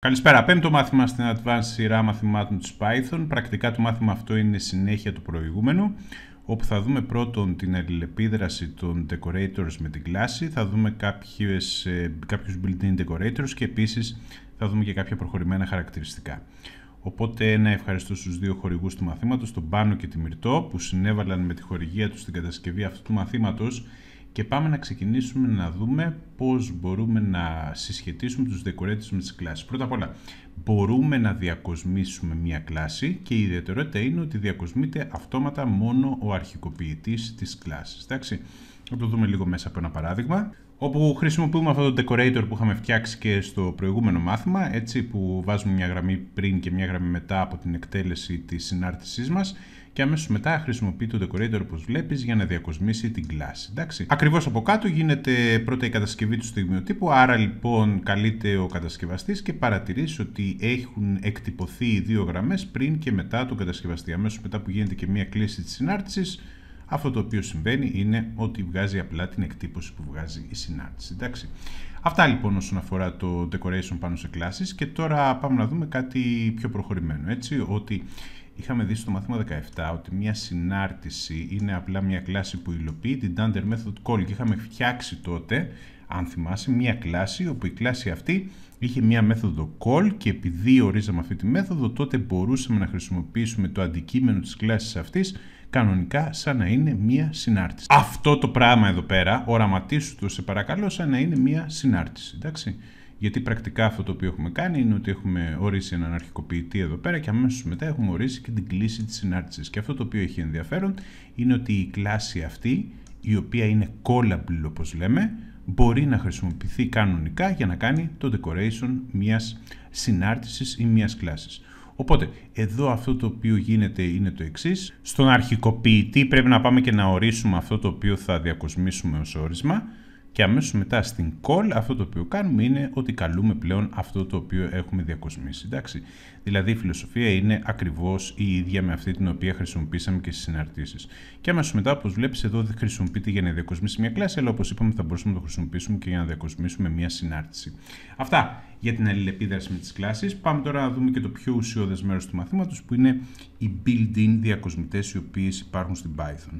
Καλησπέρα. Πέμπτο μάθημα στην Advanced σειρά μαθημάτων της Python. Πρακτικά το μάθημα αυτό είναι συνέχεια του προηγούμενου, όπου θα δούμε πρώτον την αλληλεπίδραση των decorators με την κλάση, θα δουμε κάποιου κάποιες, ε, κάποιους built-in decorators και επίσης θα δούμε και κάποια προχωρημένα χαρακτηριστικά. Οπότε να ευχαριστώ στους δύο χορηγούς του μαθήματος, τον Πάνο και τη Μυρτό, που συνέβαλαν με τη χορηγία τους στην κατασκευή αυτού του μαθήματος και πάμε να ξεκινήσουμε να δούμε πώς μπορούμε να συσχετίσουμε τους decorators με τις κλάσεις. Πρώτα απ' όλα, μπορούμε να διακοσμήσουμε μία κλάση και η ιδιαιτερότητα είναι ότι διακοσμείται αυτόματα μόνο ο αρχικοποιητής της κλάσης. Εντάξει. Θα το δούμε λίγο μέσα από ένα παράδειγμα. Όπου χρησιμοποιούμε αυτό το decorator που είχαμε φτιάξει και στο προηγούμενο μάθημα, έτσι που βάζουμε μια γραμμή πριν και μια γραμμή μετά από την εκτέλεση της συνάρτησής μας, και αμέσως μετά χρησιμοποιεί το decorator όπως βλέπεις για να διακοσμήσει την κλάση. Ακριβώ Ακριβώς από κάτω γίνεται πρώτα η κατασκευή του στιγμιοτύπου, άρα λοιπόν καλείται ο κατασκευαστής και παρατηρήσει ότι έχουν εκτυπωθεί οι δύο γραμμές πριν και μετά τον κατασκευαστή. αμέσως μετά που γίνεται και μια κλίση της συνάρτησης. Αυτό το οποίο συμβαίνει είναι ότι βγάζει απλά την εκτύπωση που βγάζει η συνάρτηση. Αυτά λοιπόν όσον αφορά το decoration πάνω σε κλάσεις και τώρα πάμε να δούμε κάτι πιο προχωρημένο. Έτσι, ότι είχαμε δει στο μαθήμα 17 ότι μια συνάρτηση είναι απλά μια κλάση που υλοποιεί την dunder method call και είχαμε φτιάξει τότε αν θυμάσαι, μία κλάση όπου η κλάση αυτή είχε μία μέθοδο call και επειδή ορίζαμε αυτή τη μέθοδο τότε μπορούσαμε να χρησιμοποιήσουμε το αντικείμενο της κλάσης αυτής κανονικά σαν να είναι μία συνάρτηση. Αυτό το πράγμα εδώ πέρα οραματίσου το σε παρακαλώ σαν να είναι μία συνάρτηση, εντάξει. Γιατί πρακτικά αυτό το οποίο έχουμε κάνει είναι ότι έχουμε ορίσει έναν αρχικοποιητή εδώ πέρα και αμέσως μετά έχουμε ορίσει και την κλίση της συνάρτησης. Και αυτό το οποίο έχει ενδιαφέρον είναι ότι η κλάση αυτή, η οποία είναι callable όπως λέμε, μπορεί να χρησιμοποιηθεί κανονικά για να κάνει το decoration μιας συνάρτησης ή μιας κλάσης. Οπότε, εδώ αυτό το οποίο γίνεται είναι το εξής. Στον αρχικοποιητή πρέπει να πάμε και να ορίσουμε αυτό το οποίο θα διακοσμήσουμε ως όρισμα. Και αμέσως μετά στην call αυτό το οποίο κάνουμε είναι ότι καλούμε πλέον αυτό το οποίο έχουμε διακοσμήσει. Εντάξει. Δηλαδή η φιλοσοφία είναι ακριβώς η ίδια με αυτή την οποία χρησιμοποίησαμε και στις συναρτήσεις. Και αμέσως μετά όπως βλέπεις εδώ δεν χρησιμοποιείται για να διακοσμήσει μια κλάση αλλά όπως είπαμε θα μπορούσαμε να το χρησιμοποιήσουμε και για να διακοσμήσουμε μια συνάρτηση. Αυτά για την αλληλεπίδραση με τις κλάσεις. Πάμε τώρα να δούμε και το πιο ουσιώδες μέρος του μαθήματος που είναι οι built-in διακοσμητές οι οποίες υπάρχουν στην Python.